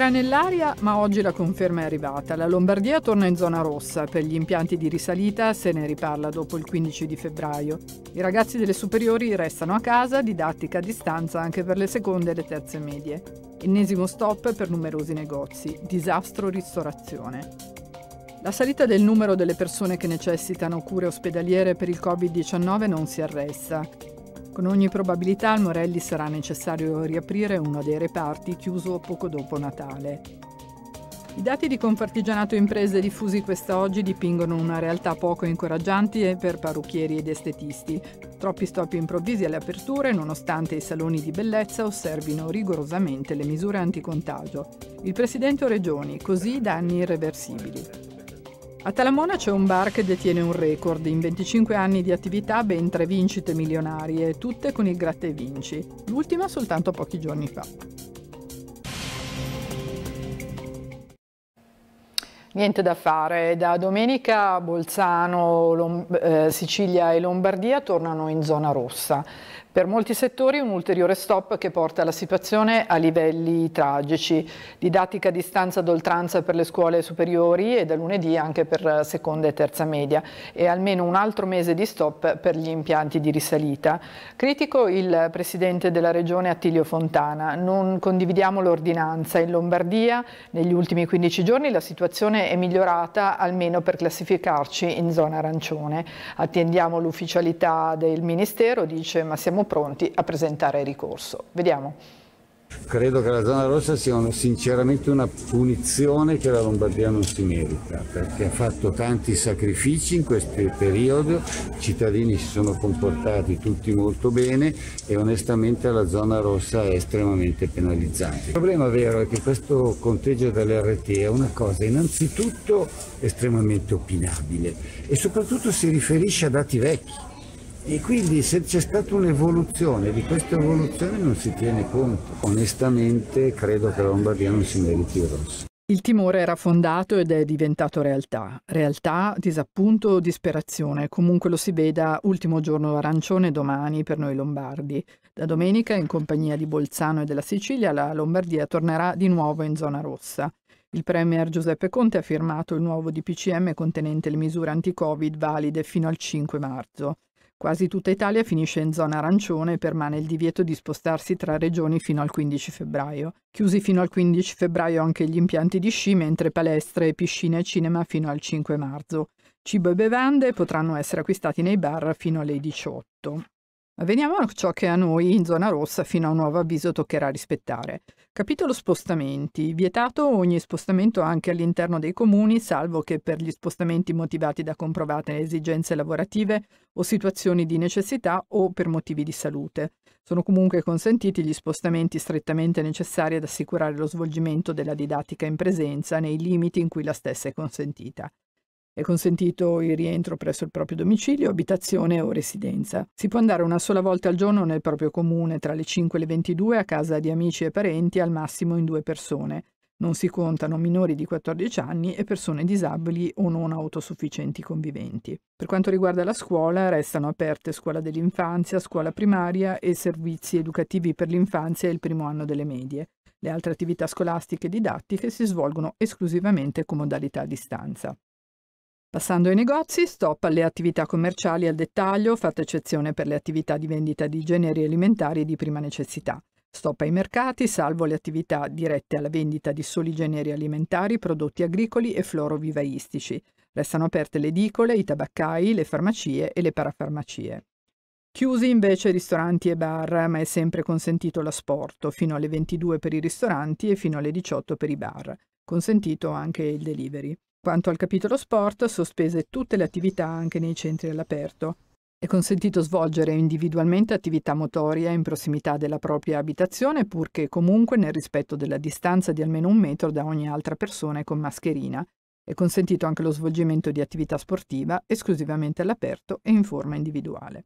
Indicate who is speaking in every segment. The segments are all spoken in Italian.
Speaker 1: Era nell'aria, ma oggi la conferma è arrivata. La Lombardia torna in zona rossa. Per gli impianti di risalita se ne riparla dopo il 15 di febbraio. I ragazzi delle superiori restano a casa, didattica a distanza anche per le seconde e le terze medie. Ennesimo stop per numerosi negozi. Disastro ristorazione. La salita del numero delle persone che necessitano cure ospedaliere per il Covid-19 non si arresta. Con ogni probabilità al Morelli sarà necessario riaprire uno dei reparti chiuso poco dopo Natale. I dati di Confartigianato Imprese diffusi quest'oggi dipingono una realtà poco incoraggiante per parrucchieri ed estetisti. Troppi stop improvvisi alle aperture nonostante i saloni di bellezza osservino rigorosamente le misure anticontagio. Il presidente Regioni, così danni irreversibili. A Talamona c'è un bar che detiene un record, in 25 anni di attività ben tre vincite milionarie, tutte con il gratta vinci, l'ultima soltanto pochi giorni fa. Niente da fare, da domenica Bolzano, Lomb eh, Sicilia e Lombardia tornano in zona rossa. Per molti settori un ulteriore stop che porta la situazione a livelli tragici. Didattica a distanza d'oltranza per le scuole superiori e da lunedì anche per seconda e terza media e almeno un altro mese di stop per gli impianti di risalita. Critico il presidente della regione Attilio Fontana. Non condividiamo l'ordinanza. In Lombardia negli ultimi 15 giorni la situazione è migliorata almeno per classificarci in zona arancione. Attendiamo l'ufficialità del Ministero, dice ma siamo siamo pronti a presentare ricorso. Vediamo.
Speaker 2: Credo che la zona rossa sia una, sinceramente una punizione che la Lombardia non si merita, perché ha fatto tanti sacrifici in questo periodo, i cittadini si sono comportati tutti molto bene e onestamente la zona rossa è estremamente penalizzante. Il problema vero è che questo conteggio dell'RT è una cosa innanzitutto estremamente opinabile e soprattutto si riferisce a dati vecchi e quindi se c'è stata un'evoluzione, di questa evoluzione non si tiene conto. Onestamente credo che la Lombardia non si meriti il rosso. Il
Speaker 1: timore era fondato ed è diventato realtà. Realtà, disappunto, disperazione. Comunque lo si veda, ultimo giorno arancione domani per noi lombardi. Da domenica, in compagnia di Bolzano e della Sicilia, la Lombardia tornerà di nuovo in zona rossa. Il Premier Giuseppe Conte ha firmato il nuovo DPCM contenente le misure anti-Covid valide fino al 5 marzo. Quasi tutta Italia finisce in zona arancione e permane il divieto di spostarsi tra regioni fino al 15 febbraio. Chiusi fino al 15 febbraio anche gli impianti di sci, mentre palestre, piscine e cinema fino al 5 marzo. Cibo e bevande potranno essere acquistati nei bar fino alle 18. Veniamo a ciò che a noi in zona rossa fino a un nuovo avviso toccherà rispettare. Capitolo spostamenti. Vietato ogni spostamento anche all'interno dei comuni, salvo che per gli spostamenti motivati da comprovate esigenze lavorative o situazioni di necessità o per motivi di salute. Sono comunque consentiti gli spostamenti strettamente necessari ad assicurare lo svolgimento della didattica in presenza nei limiti in cui la stessa è consentita. È consentito il rientro presso il proprio domicilio, abitazione o residenza. Si può andare una sola volta al giorno nel proprio comune tra le 5 e le 22 a casa di amici e parenti, al massimo in due persone. Non si contano minori di 14 anni e persone disabili o non autosufficienti conviventi. Per quanto riguarda la scuola, restano aperte scuola dell'infanzia, scuola primaria e servizi educativi per l'infanzia e il primo anno delle medie. Le altre attività scolastiche e didattiche si svolgono esclusivamente con modalità a distanza. Passando ai negozi, stop alle attività commerciali al dettaglio, fatta eccezione per le attività di vendita di generi alimentari di prima necessità. Stop ai mercati, salvo le attività dirette alla vendita di soli generi alimentari, prodotti agricoli e florovivaistici. Restano aperte le edicole, i tabaccai, le farmacie e le parafarmacie. Chiusi invece ristoranti e bar, ma è sempre consentito l'asporto, fino alle 22 per i ristoranti e fino alle 18 per i bar. Consentito anche il delivery. Quanto al capitolo sport, sospese tutte le attività anche nei centri all'aperto. È consentito svolgere individualmente attività motoria in prossimità della propria abitazione, purché comunque nel rispetto della distanza di almeno un metro da ogni altra persona e con mascherina. È consentito anche lo svolgimento di attività sportiva esclusivamente all'aperto e in forma individuale.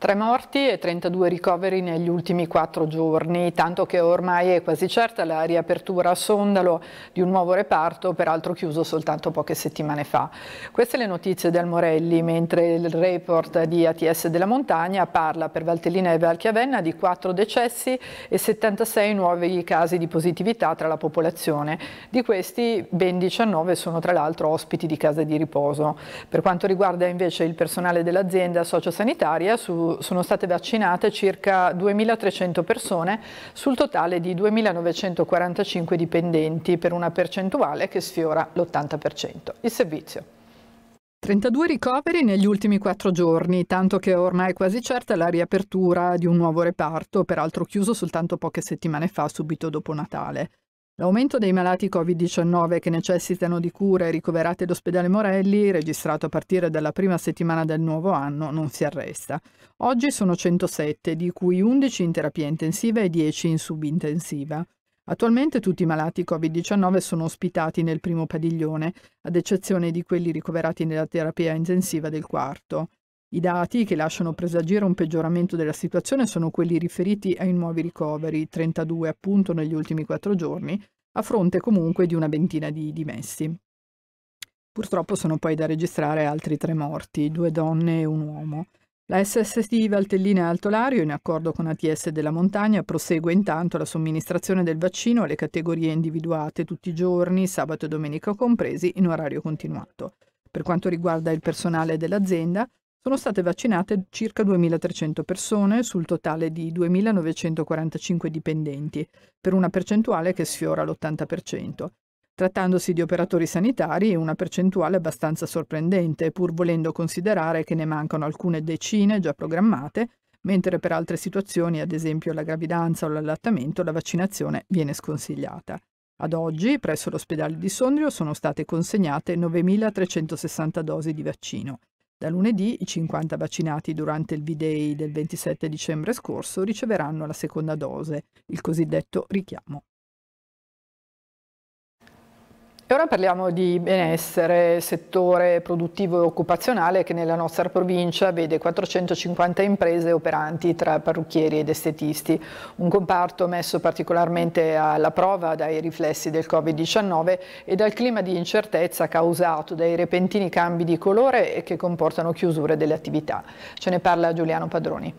Speaker 1: Tre morti e 32 ricoveri negli ultimi quattro giorni, tanto che ormai è quasi certa la riapertura a Sondalo di un nuovo reparto, peraltro chiuso soltanto poche settimane fa. Queste le notizie del Morelli, mentre il report di ATS della Montagna parla per Valtellina e Valchiavenna di quattro decessi e 76 nuovi casi di positività tra la popolazione. Di questi ben 19 sono tra l'altro ospiti di case di riposo. Per quanto riguarda invece il personale dell'azienda sociosanitaria, su sono state vaccinate circa 2.300 persone sul totale di 2.945 dipendenti per una percentuale che sfiora l'80%. Il servizio. 32 ricoveri negli ultimi quattro giorni, tanto che ormai è quasi certa la riapertura di un nuovo reparto, peraltro chiuso soltanto poche settimane fa, subito dopo Natale. L'aumento dei malati Covid-19 che necessitano di cure ricoverati all'ospedale Morelli, registrato a partire dalla prima settimana del nuovo anno, non si arresta. Oggi sono 107, di cui 11 in terapia intensiva e 10 in subintensiva. Attualmente tutti i malati Covid-19 sono ospitati nel primo padiglione, ad eccezione di quelli ricoverati nella terapia intensiva del quarto. I dati che lasciano presagire un peggioramento della situazione sono quelli riferiti ai nuovi ricoveri, 32 appunto negli ultimi quattro giorni, a fronte comunque di una ventina di dimessi. Purtroppo sono poi da registrare altri tre morti, due donne e un uomo. La SST Valtellina Altolario, in accordo con ATS della Montagna, prosegue intanto la somministrazione del vaccino alle categorie individuate tutti i giorni, sabato e domenica compresi, in orario continuato. Per quanto riguarda il personale dell'azienda, sono state vaccinate circa 2.300 persone sul totale di 2.945 dipendenti, per una percentuale che sfiora l'80%. Trattandosi di operatori sanitari, una percentuale abbastanza sorprendente, pur volendo considerare che ne mancano alcune decine già programmate, mentre per altre situazioni, ad esempio la gravidanza o l'allattamento, la vaccinazione viene sconsigliata. Ad oggi, presso l'ospedale di Sondrio, sono state consegnate 9.360 dosi di vaccino da lunedì i 50 vaccinati durante il V-Day del 27 dicembre scorso riceveranno la seconda dose, il cosiddetto richiamo. E ora parliamo di benessere, settore produttivo e occupazionale che nella nostra provincia vede 450 imprese operanti tra parrucchieri ed estetisti, un comparto messo particolarmente alla prova dai riflessi del Covid-19 e dal clima di incertezza causato dai repentini cambi di colore che comportano chiusure delle attività. Ce ne parla Giuliano Padroni.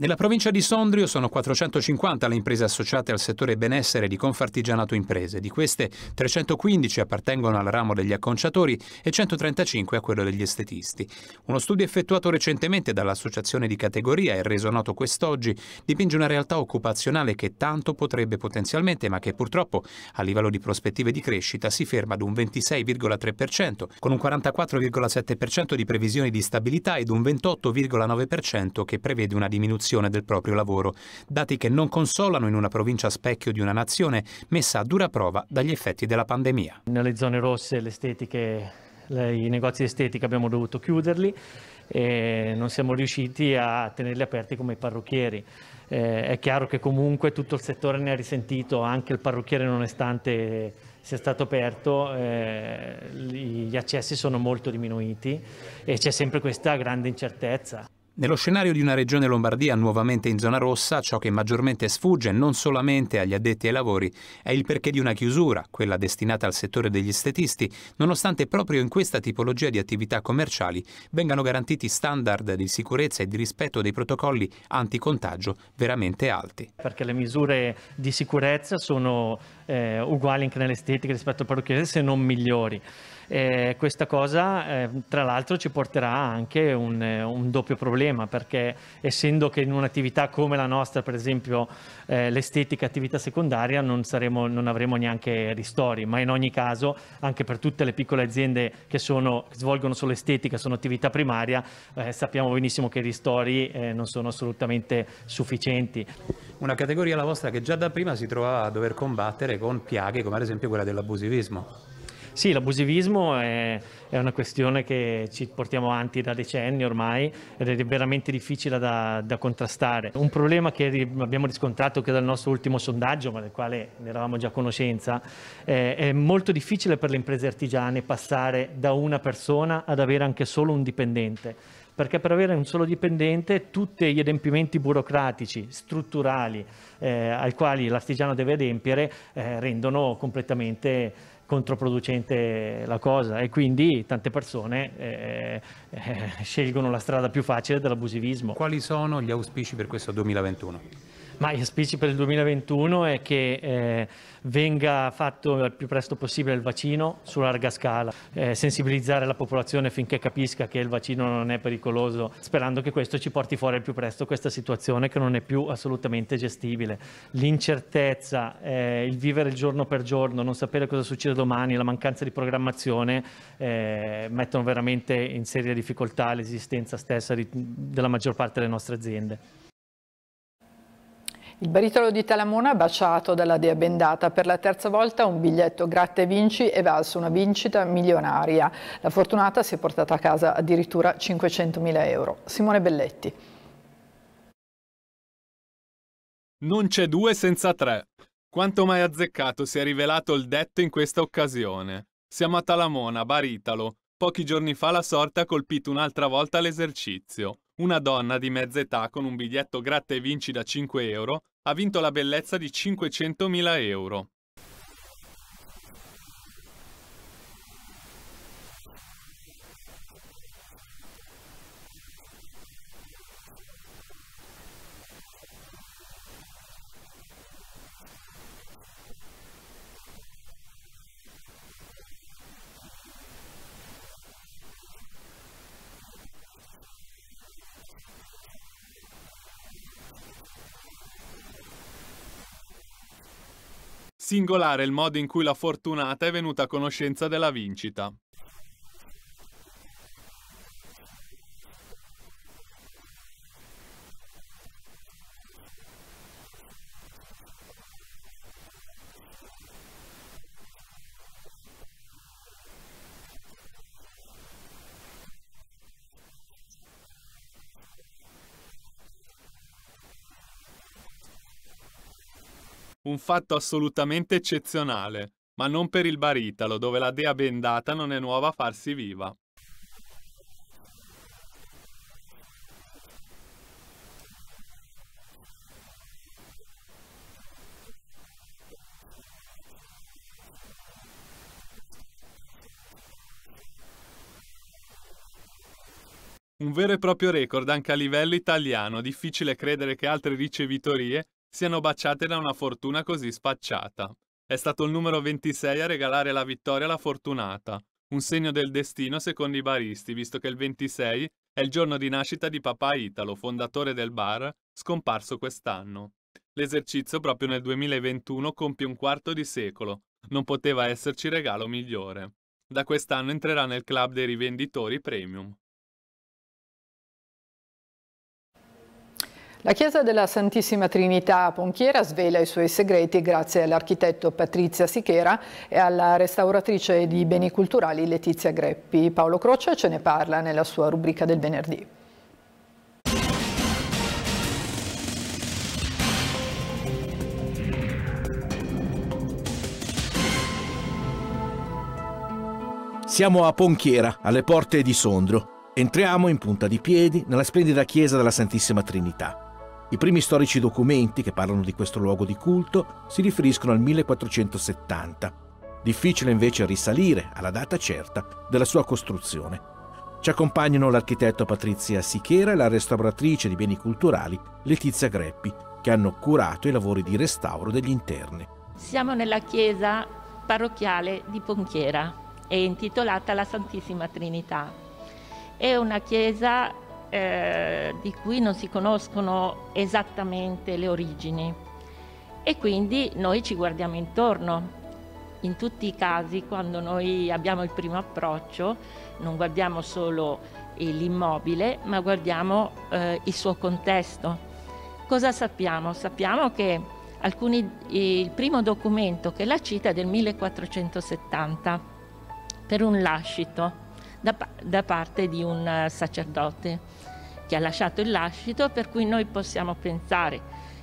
Speaker 3: Nella provincia di Sondrio sono 450 le imprese associate al settore benessere di Confartigianato Imprese. Di queste, 315 appartengono al ramo degli acconciatori e 135 a quello degli estetisti. Uno studio effettuato recentemente dall'associazione di categoria e reso noto quest'oggi dipinge una realtà occupazionale che tanto potrebbe potenzialmente, ma che purtroppo a livello di prospettive di crescita si ferma ad un 26,3%, con un 44,7% di previsioni di stabilità ed un 28,9% che prevede una diminuzione valutazione del proprio lavoro, dati che non consolano in una provincia specchio di una nazione messa
Speaker 4: a dura prova dagli effetti della pandemia. Nelle zone rosse i negozi di estetica abbiamo dovuto chiuderli e non siamo riusciti a tenerli aperti come i parrucchieri. Eh, è chiaro che comunque tutto il settore ne ha risentito, anche il parrucchiere nonostante sia stato aperto, eh, gli accessi sono molto diminuiti e c'è sempre questa grande incertezza.
Speaker 3: Nello scenario di una regione Lombardia nuovamente in zona rossa, ciò che maggiormente sfugge non solamente agli addetti ai lavori è il perché di una chiusura, quella destinata al settore degli estetisti, nonostante proprio in questa tipologia di attività commerciali vengano garantiti standard di sicurezza e di rispetto dei protocolli
Speaker 4: anticontagio veramente alti. Perché le misure di sicurezza sono eh, uguali anche nell'estetica rispetto al parrucchiere, se non migliori. Eh, questa cosa, eh, tra l'altro, ci porterà anche un, eh, un, doppio problema, perché essendo che in un'attività come la nostra, per esempio, eh, l'estetica attività secondaria, non, saremo, non avremo neanche ristori, ma in ogni caso, anche per tutte le piccole aziende che, sono, che svolgono solo estetica, sono attività primaria, eh, sappiamo benissimo che i ristori eh, non sono assolutamente sufficienti. Una categoria la vostra che già da prima si trovava a dover combattere
Speaker 3: con piaghe come ad esempio quella dell'abusivismo.
Speaker 4: Sì, l'abusivismo è, è, una questione che ci portiamo avanti da decenni ormai ed è veramente difficile da, da contrastare. Un problema che abbiamo riscontrato anche dal nostro ultimo sondaggio, ma del quale ne eravamo già a conoscenza, eh, è molto difficile per le imprese artigiane passare da una persona ad avere anche solo un dipendente perché per avere un solo dipendente tutti gli adempimenti burocratici, strutturali, eh, ai quali l'artigiano deve adempiere, eh, rendono completamente controproducente la cosa e quindi tante persone eh, eh, scelgono la strada più facile dell'abusivismo. Quali sono gli auspici
Speaker 3: per questo 2021?
Speaker 4: Ma gli auspici per il 2021 è che eh, venga fatto il più presto possibile il vaccino su larga scala, eh, sensibilizzare la popolazione finché capisca che il vaccino non è pericoloso, sperando che questo ci porti fuori al più presto questa situazione che non è più assolutamente gestibile. L'incertezza, eh, il vivere il giorno per giorno, non sapere cosa succede domani, la mancanza di programmazione eh, mettono veramente in seria difficoltà l'esistenza stessa di, della maggior parte delle nostre aziende.
Speaker 1: Il baritolo di Talamona baciato dalla Dea Bendata per la terza volta un biglietto gratta e vinci è valso una vincita milionaria. La fortunata si è portata a casa addirittura 500.000 euro. Simone Belletti.
Speaker 5: Non c'è due senza tre. Quanto mai azzeccato si è rivelato il detto in questa occasione. Siamo a Talamona, Baritalo. Pochi giorni fa la sorte ha colpito un'altra volta l'esercizio una donna di mezza età con un biglietto gratta e vinci da 5 euro ha vinto la bellezza di 500.000 euro. Singolare il modo in cui la fortunata è venuta a conoscenza della vincita. Un fatto assolutamente eccezionale, ma non per il baritalo, dove la dea bendata non è nuova a farsi viva. Un vero e proprio record anche a livello italiano, difficile credere che altre ricevitorie siano baciate da una fortuna così spacciata. È stato il numero 26 a regalare la vittoria alla fortunata, un segno del destino secondo i baristi, visto che il 26 è il giorno di nascita di papà Italo, fondatore del bar, scomparso quest'anno. L'esercizio proprio nel 2021 compie un quarto di secolo, non poteva esserci regalo migliore. Da quest'anno entrerà nel club dei rivenditori premium.
Speaker 1: La chiesa della Santissima Trinità a Ponchiera svela i suoi segreti grazie all'architetto Patrizia Sichera e alla restauratrice di beni culturali Letizia Greppi. Paolo Croce ce ne parla nella sua rubrica del venerdì.
Speaker 6: Siamo a Ponchiera, alle porte di Sondro. Entriamo in punta di piedi nella splendida chiesa della Santissima Trinità. I primi storici documenti che parlano di questo luogo di culto si riferiscono al 1470. Difficile invece risalire alla data certa della sua costruzione. Ci accompagnano l'architetto Patrizia Sichera e la restauratrice di beni culturali Letizia Greppi, che hanno curato i lavori di restauro degli interni.
Speaker 7: Siamo nella chiesa parrocchiale di Ponchiera, è intitolata alla Santissima Trinità. È una chiesa eh, di cui non si conoscono esattamente le origini e quindi noi ci guardiamo intorno. In tutti i casi, quando noi abbiamo il primo approccio, non guardiamo solo l'immobile, ma guardiamo eh, il suo contesto. Cosa sappiamo? Sappiamo che alcuni, il primo documento che la cita è del 1470 per un lascito da, da parte di un eh, sacerdote che ha lasciato il lascito, per cui noi possiamo pensare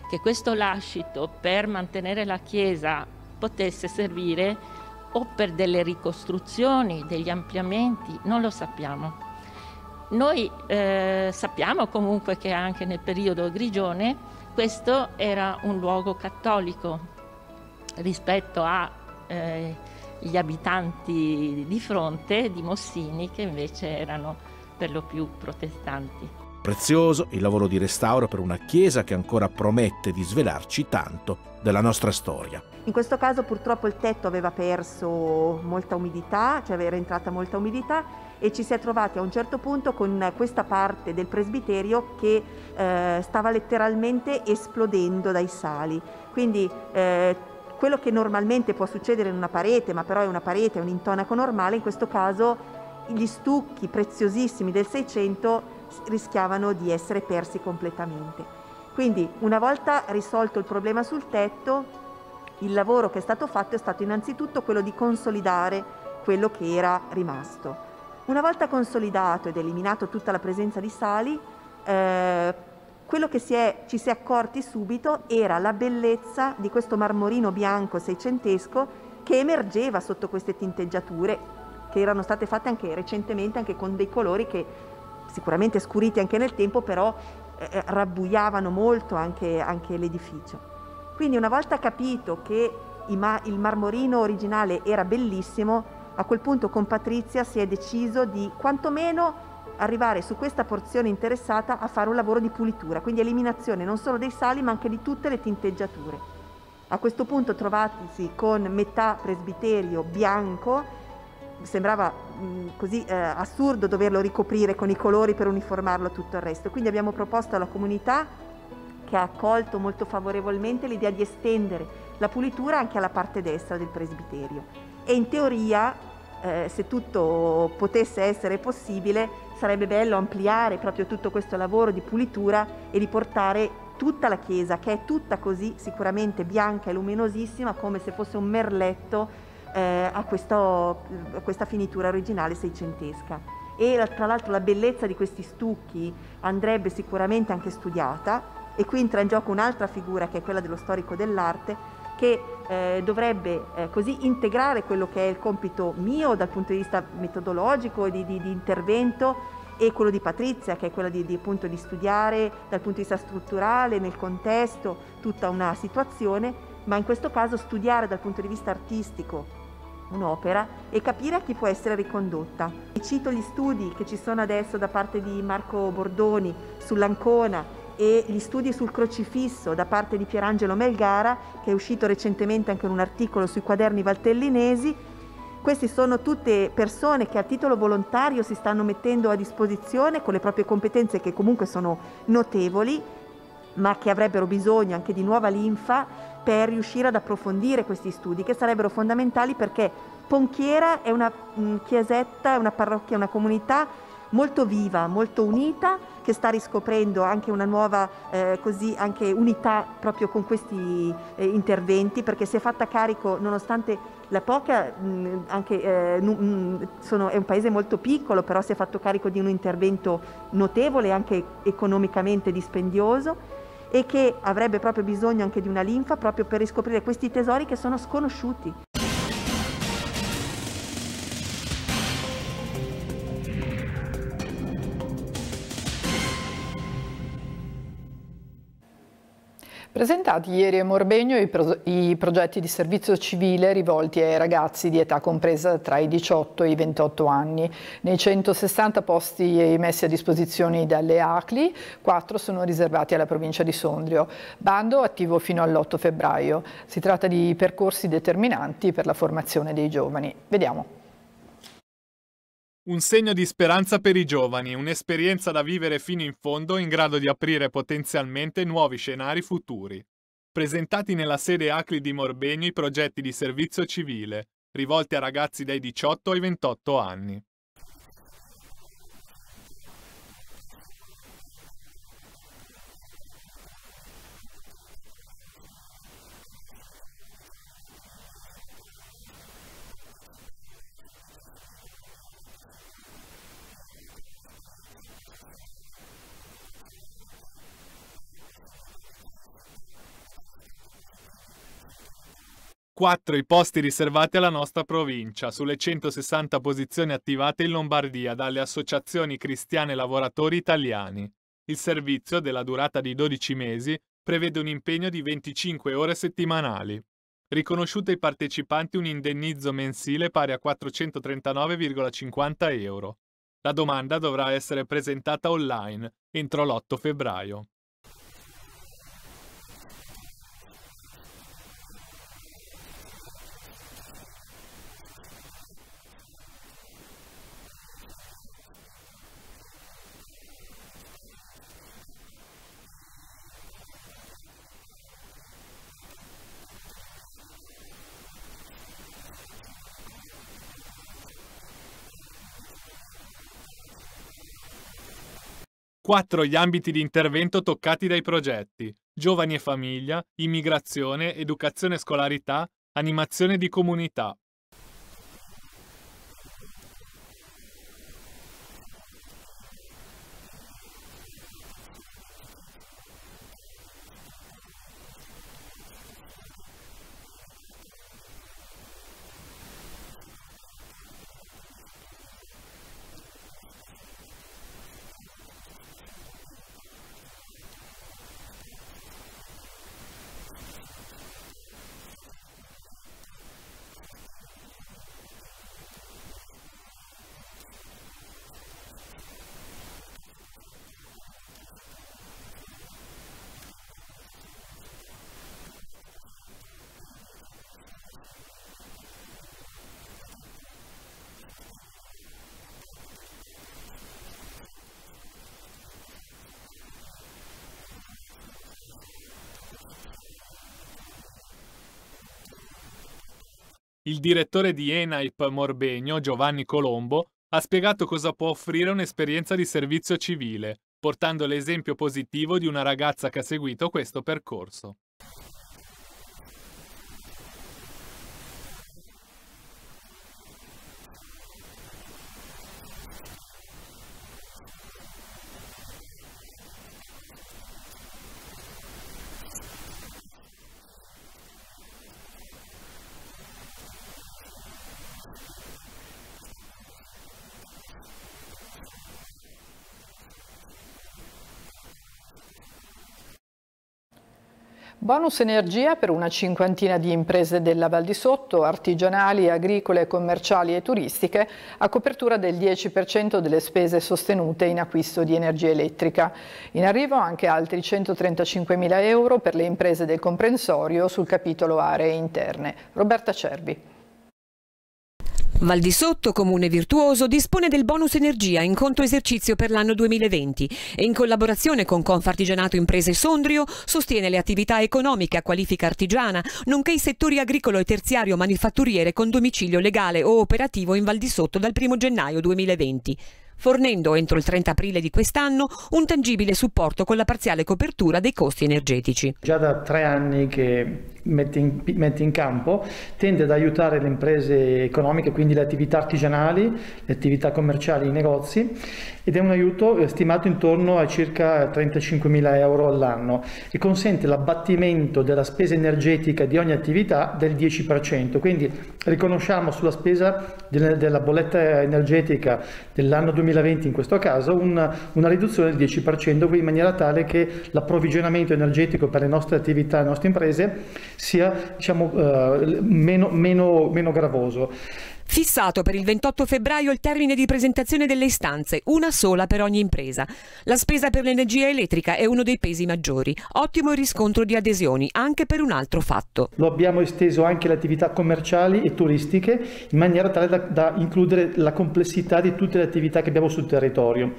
Speaker 7: che questo lascito per mantenere la Chiesa potesse servire o per delle ricostruzioni, degli ampliamenti, non lo sappiamo. Noi eh, sappiamo comunque che anche nel periodo grigione questo era un luogo cattolico rispetto agli eh, abitanti di fronte, di Mossini, che invece erano per lo più protestanti
Speaker 6: prezioso il lavoro di restauro per una chiesa che ancora promette di svelarci tanto della nostra storia.
Speaker 8: In questo caso purtroppo il tetto aveva perso molta umidità, cioè era entrata molta umidità e ci si è trovati a un certo punto con questa parte del presbiterio che eh, stava letteralmente esplodendo dai sali. Quindi eh, quello che normalmente può succedere in una parete, ma però è una parete, è un intonaco normale, in questo caso gli stucchi preziosissimi del Seicento rischiavano di essere persi completamente. Quindi una volta risolto il problema sul tetto, il lavoro che è stato fatto è stato innanzitutto quello di consolidare quello che era rimasto. Una volta consolidato ed eliminato tutta la presenza di sali, eh, quello che si è, ci si è accorti subito era la bellezza di questo marmorino bianco seicentesco che emergeva sotto queste tinteggiature che erano state fatte anche recentemente anche con dei colori che sicuramente scuriti anche nel tempo, però eh, eh, rabbuiavano molto anche, anche l'edificio. Quindi una volta capito che il marmorino originale era bellissimo, a quel punto con Patrizia si è deciso di quantomeno arrivare su questa porzione interessata a fare un lavoro di pulitura, quindi eliminazione non solo dei sali ma anche di tutte le tinteggiature. A questo punto trovatisi con metà presbiterio bianco sembrava mh, mm, così eh, assurdo doverlo ricoprire con i colori per uniformarlo tutto il resto. Quindi abbiamo proposto alla comunità che ha accolto molto favorevolmente l'idea di estendere la pulitura anche alla parte destra del presbiterio e in teoria eh, se tutto potesse essere possibile sarebbe bello ampliare proprio tutto questo lavoro di pulitura e riportare tutta la chiesa che è tutta così sicuramente bianca e luminosissima come se fosse un merletto eh, a, questo, a questa finitura originale seicentesca. E tra l'altro la bellezza di questi stucchi andrebbe sicuramente anche studiata e qui entra in gioco un'altra figura che è quella dello storico dell'arte che eh, dovrebbe eh, così integrare quello che è il compito mio dal punto di vista metodologico di, di, di intervento e quello di Patrizia che è quello di, di, appunto, di studiare dal punto di vista strutturale, nel contesto, tutta una situazione, ma in questo caso studiare dal punto di vista artistico un'opera e capire a chi può essere ricondotta. Cito gli studi che ci sono adesso da parte di Marco Bordoni sull'Ancona e gli studi sul crocifisso da parte di Pierangelo Melgara, che è uscito recentemente anche in un articolo sui quaderni valtellinesi. Queste sono tutte persone che a titolo volontario si stanno mettendo a disposizione con le proprie competenze che comunque sono notevoli, ma che avrebbero bisogno anche di nuova linfa per riuscire ad approfondire questi studi che sarebbero fondamentali perché Ponchiera è una mm, chiesetta, è una parrocchia, una comunità molto viva, molto unita, che sta riscoprendo anche una nuova eh, così, anche unità proprio con questi eh, interventi, perché si è fatta carico, nonostante la poca, mh, mm, anche, eh, mh, mm, sono, è un paese molto piccolo, però si è fatto carico di un intervento notevole, anche economicamente dispendioso e che avrebbe proprio bisogno anche di una linfa proprio per riscoprire questi tesori che sono sconosciuti.
Speaker 1: Presentati ieri a Morbegno i, pro i, progetti di servizio civile rivolti ai ragazzi di età compresa tra i 18 e i 28 anni. Nei 160 posti messi a disposizione dalle ACLI, 4 sono riservati alla provincia di Sondrio. Bando attivo fino all'8 febbraio. Si tratta di percorsi determinanti per la formazione dei giovani. Vediamo.
Speaker 5: Un segno di speranza per i giovani, un'esperienza da vivere fino in fondo in grado di aprire potenzialmente nuovi scenari futuri. Presentati nella sede Acri di Morbegno i progetti di servizio civile, rivolti a ragazzi dai 18 ai 28 anni. 4 i posti riservati alla nostra provincia, sulle 160 posizioni attivate in Lombardia dalle associazioni cristiane lavoratori italiani. Il servizio, della durata di 12 mesi, prevede un impegno di 25 ore settimanali. Riconosciuto ai partecipanti un indennizzo mensile pari a 439,50 euro. La domanda dovrà essere presentata online entro l'8 febbraio. Quattro gli ambiti di intervento toccati dai progetti. Giovani e famiglia, immigrazione, educazione e scolarità, animazione di comunità. il direttore di ENAIP Morbegno, Giovanni Colombo, ha spiegato cosa può offrire un'esperienza di servizio civile, portando l'esempio positivo di una ragazza che ha seguito questo percorso.
Speaker 1: Bonus energia per una cinquantina di imprese della Val di Sotto, artigianali, agricole, commerciali e turistiche, a copertura del 10% delle spese sostenute in acquisto di energia elettrica. In arrivo anche altri 135.000 euro per le imprese del comprensorio sul capitolo aree interne. Roberta Cervi.
Speaker 9: Val di Sotto, comune virtuoso, dispone del bonus energia in conto esercizio per l'anno 2020 e in collaborazione con Confartigianato Imprese Sondrio sostiene le attività economiche a qualifica artigiana, nonché i settori agricolo e terziario manifatturiere con domicilio legale o operativo in Val di Sotto dal 1 gennaio 2020 fornendo entro il 30 aprile di quest'anno un tangibile supporto con la parziale copertura dei costi energetici. Già
Speaker 10: da tre anni che mette in, mette in campo tende ad aiutare le imprese economiche, quindi le attività artigianali, le attività commerciali, i negozi ed è un aiuto stimato intorno a circa 35 mila euro all'anno e consente l'abbattimento della spesa energetica di ogni attività del 10%, quindi riconosciamo sulla spesa della bolletta energetica dell'anno 2020 in questo caso una, una riduzione del 10%, in maniera tale che l'approvvigionamento energetico per le nostre attività, le nostre imprese sia diciamo, eh, meno, meno,
Speaker 9: meno gravoso. Fissato per il 28 febbraio il termine di presentazione delle istanze, una sola per ogni impresa. La spesa per l'energia elettrica è uno dei pesi maggiori. Ottimo il riscontro di adesioni, anche per un altro fatto.
Speaker 10: Lo abbiamo esteso anche alle attività commerciali e turistiche, in maniera tale da, da includere la complessità di tutte le attività che abbiamo sul territorio.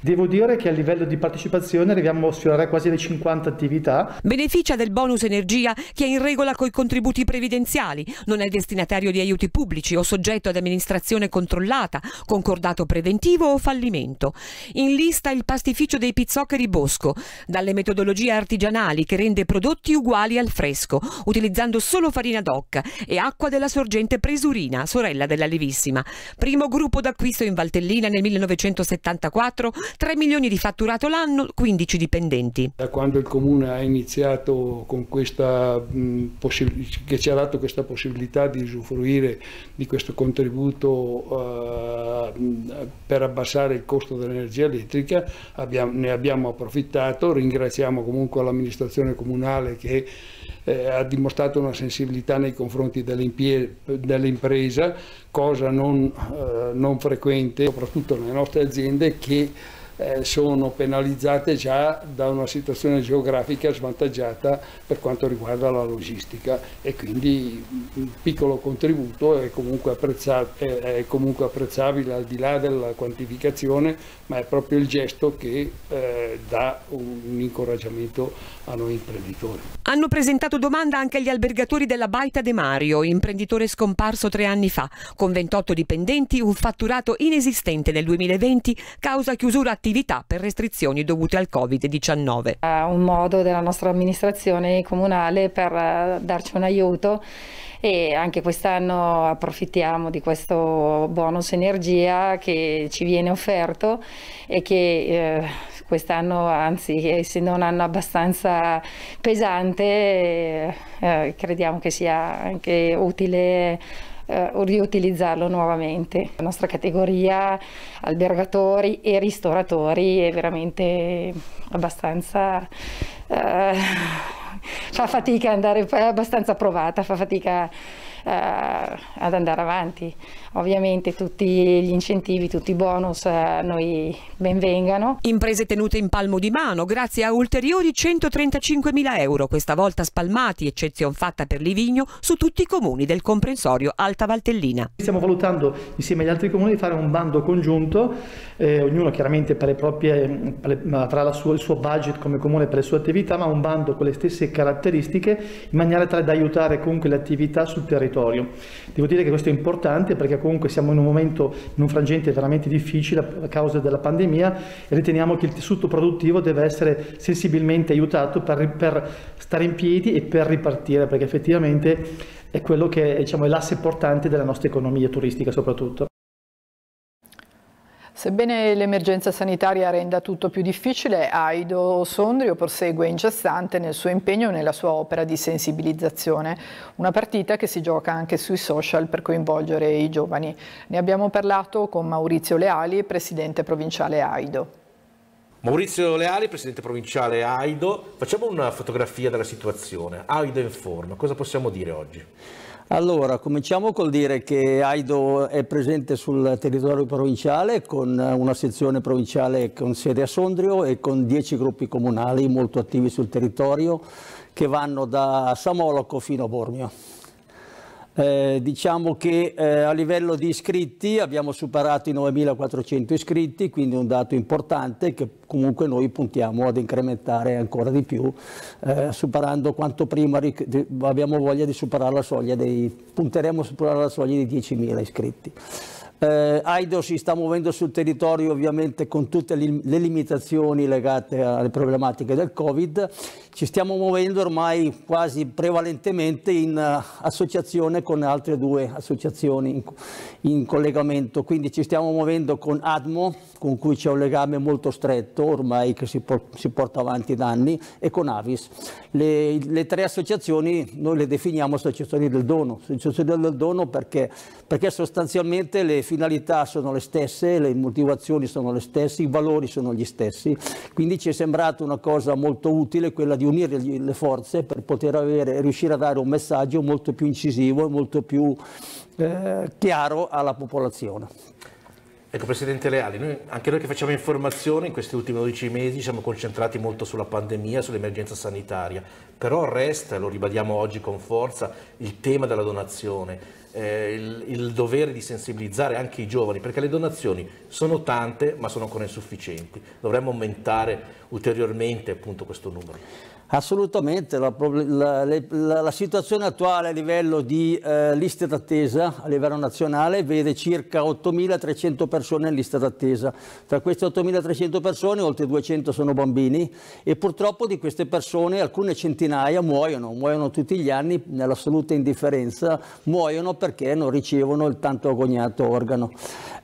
Speaker 10: Devo dire che a livello di partecipazione arriviamo a sfiorare quasi le 50 attività.
Speaker 9: Beneficia del bonus energia chi è in regola con i contributi previdenziali, non è destinatario di aiuti pubblici o soggetto ad amministrazione controllata, concordato preventivo o fallimento. In lista il pastificio dei pizzoccheri Bosco, dalle metodologie artigianali che rende prodotti uguali al fresco, utilizzando solo farina d'oc e acqua della sorgente Presurina, sorella della Levissima. Primo gruppo d'acquisto in Valtellina nel 1974 3 milioni di fatturato l'anno, 15 dipendenti. Da
Speaker 10: quando il comune ha iniziato con questa che ci ha dato questa possibilità di usufruire di questo contributo eh, per abbassare il costo dell'energia elettrica, abbiamo, ne abbiamo approfittato, ringraziamo comunque l'amministrazione comunale che eh, ha dimostrato una sensibilità nei confronti dell'impresa, cosa non, eh, non, frequente, soprattutto nelle nostre aziende che eh, sono penalizzate già da una situazione geografica svantaggiata per quanto riguarda la logistica e quindi un piccolo contributo è comunque, è comunque apprezzabile al di là della quantificazione ma è proprio il gesto che eh, dà un incoraggiamento a noi imprenditori.
Speaker 9: Hanno presentato domanda anche gli albergatori della Baita De Mario, imprenditore scomparso tre anni fa, con 28 dipendenti, un fatturato inesistente nel 2020 causa chiusura attività per restrizioni dovute al Covid-19. È
Speaker 1: un modo della nostra amministrazione comunale per eh, darci un aiuto e anche quest'anno approfittiamo di questo bonus energia che ci viene offerto e che eh, quest'anno anzi se non hanno abbastanza pesante eh, eh, crediamo che sia anche utile eh, riutilizzarlo nuovamente. La nostra categoria albergatori e ristoratori è veramente abbastanza eh, fa fatica andare, è abbastanza provata, fa fatica eh, ad andare avanti ovviamente tutti gli incentivi, tutti i bonus a eh, noi
Speaker 9: benvengano. Imprese tenute in palmo di mano grazie a ulteriori 135 mila euro, questa volta spalmati, eccezione fatta per Livigno, su tutti i comuni del comprensorio Alta Valtellina. Stiamo valutando insieme agli
Speaker 10: altri comuni di fare un bando congiunto, eh, ognuno chiaramente per le proprie, per le, avrà sua, il suo budget come comune per le sue attività, ma un bando con le stesse caratteristiche in maniera tale da aiutare comunque le attività sul territorio. Devo dire che questo è importante perché comunque siamo in un momento, in un frangente veramente difficile a causa della pandemia e riteniamo che il tessuto produttivo deve essere sensibilmente aiutato per, per stare in piedi e per ripartire, perché effettivamente è quello che diciamo, è l'asse portante della nostra economia turistica soprattutto.
Speaker 1: Sebbene l'emergenza sanitaria renda tutto più difficile, Aido Sondrio prosegue incessante nel suo impegno e nella sua opera di sensibilizzazione, una partita che si gioca anche sui social per coinvolgere i giovani. Ne abbiamo parlato con Maurizio Leali, presidente provinciale Aido.
Speaker 6: Maurizio Leali, presidente provinciale Aido, facciamo una fotografia della situazione. Aido in forma, cosa possiamo dire oggi?
Speaker 2: Allora, cominciamo col dire che Aido è presente sul territorio provinciale con una sezione provinciale con sede a Sondrio e con dieci gruppi comunali molto attivi sul territorio che vanno da Samoloco fino a Bormio. Eh, diciamo che eh, a livello di iscritti abbiamo superato i 9.400 iscritti, quindi un dato importante che comunque noi puntiamo ad incrementare ancora di più, eh, superando quanto prima abbiamo voglia di superare la soglia dei, punteremo a superare la soglia dei 10.000 iscritti. Eh, Aido si sta muovendo sul territorio ovviamente con tutte le limitazioni legate alle problematiche del Covid ci stiamo muovendo ormai quasi prevalentemente in uh, associazione con altre due associazioni in, in, collegamento, quindi ci stiamo muovendo con ADMO, con cui c'è un legame molto stretto ormai che si, por si porta avanti da anni, e con Avis. Le, le, tre associazioni noi le definiamo associazioni del dono, associazioni del dono perché, perché sostanzialmente le finalità sono le stesse, le motivazioni sono le stesse, i valori sono gli stessi, quindi ci è sembrata una cosa molto utile quella di unire le forze per poter avere, riuscire a dare un messaggio molto più incisivo e molto più eh,
Speaker 6: chiaro alla popolazione. Ecco Presidente Leali, noi, anche noi che facciamo informazione in questi ultimi 12 mesi siamo concentrati molto sulla pandemia, sull'emergenza sanitaria, però resta, lo ribadiamo oggi con forza, il tema della donazione, eh, il, il dovere di sensibilizzare anche i giovani, perché le donazioni sono tante ma sono ancora insufficienti, dovremmo aumentare ulteriormente appunto questo numero.
Speaker 2: Assolutamente, la, la, la, la, situazione attuale a livello di eh, liste d'attesa a livello nazionale vede circa 8.300 persone in lista d'attesa. Tra queste 8.300 persone oltre 200 sono bambini e purtroppo di queste persone alcune centinaia muoiono, muoiono tutti gli anni nell'assoluta indifferenza, muoiono perché non ricevono il tanto agognato organo.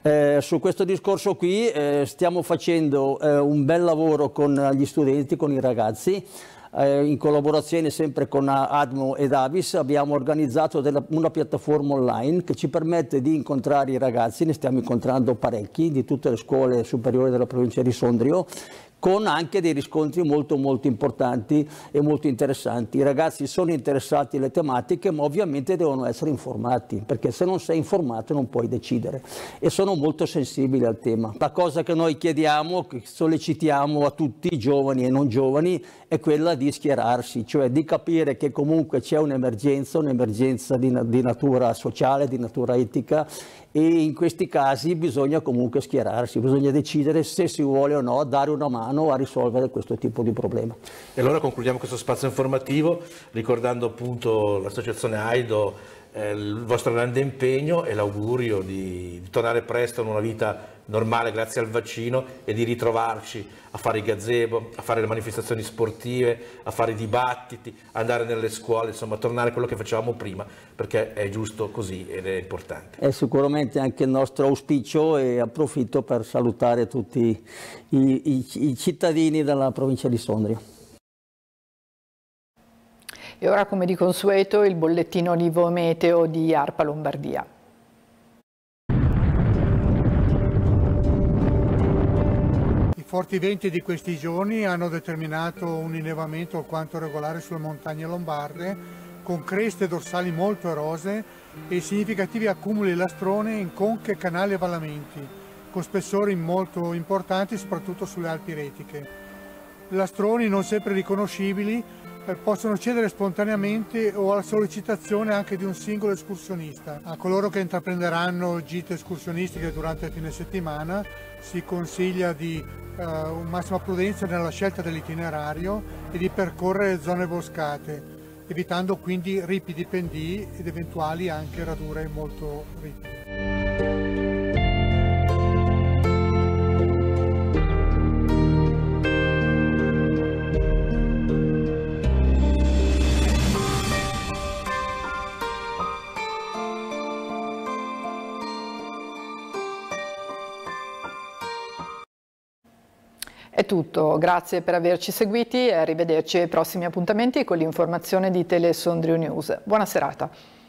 Speaker 2: Eh, su questo discorso qui eh, stiamo facendo eh, un bel lavoro con gli studenti, con i ragazzi eh, in collaborazione sempre con Admo ed Avis abbiamo organizzato della, una piattaforma online che ci permette di incontrare i ragazzi, ne stiamo incontrando parecchi di tutte le scuole superiori della provincia di Sondrio con anche dei riscontri molto molto importanti e molto interessanti. I ragazzi sono interessati alle tematiche ma ovviamente devono essere informati perché se non sei informato non puoi decidere e sono molto sensibili al tema. La cosa che noi chiediamo, che sollecitiamo a tutti, giovani e non giovani, è quella di schierarsi, cioè di capire che comunque c'è un'emergenza, un'emergenza di, di natura sociale, di natura etica e in questi casi bisogna comunque schierarsi, bisogna decidere se si vuole o no dare una mano a risolvere questo tipo di problema.
Speaker 6: E allora concludiamo questo spazio informativo ricordando appunto l'associazione AIDO eh, il vostro grande impegno e l'augurio di, di, tornare presto in una vita normale grazie al vaccino e di ritrovarci a fare i gazebo, a fare le manifestazioni sportive, a fare i dibattiti, andare nelle scuole, insomma tornare a quello che facevamo prima perché è giusto così ed è
Speaker 2: importante. È sicuramente anche il nostro auspicio e approfitto per salutare tutti i, i, i cittadini della provincia di Sondrio.
Speaker 1: E ora come di consueto il bollettino Livo Meteo di Arpa Lombardia.
Speaker 10: I forti venti di questi giorni hanno determinato un innevamento alquanto regolare sulle montagne lombarde con creste dorsali molto erose e significativi accumuli lastrone in conche, canali e vallamenti, con spessori molto importanti soprattutto sulle Alpi Retiche. Lastroni non sempre riconoscibili eh, possono cedere spontaneamente o alla sollecitazione anche di un singolo escursionista. A coloro che intraprenderanno gite escursionistiche durante il fine settimana si consiglia di eh, massima prudenza nella scelta dell'itinerario e di percorrere zone boscate, evitando quindi ripidi pendii ed eventuali anche radure molto ripide.
Speaker 1: tutto, grazie per averci seguiti e arrivederci ai prossimi appuntamenti con l'informazione di Telesondrio News. Buona serata.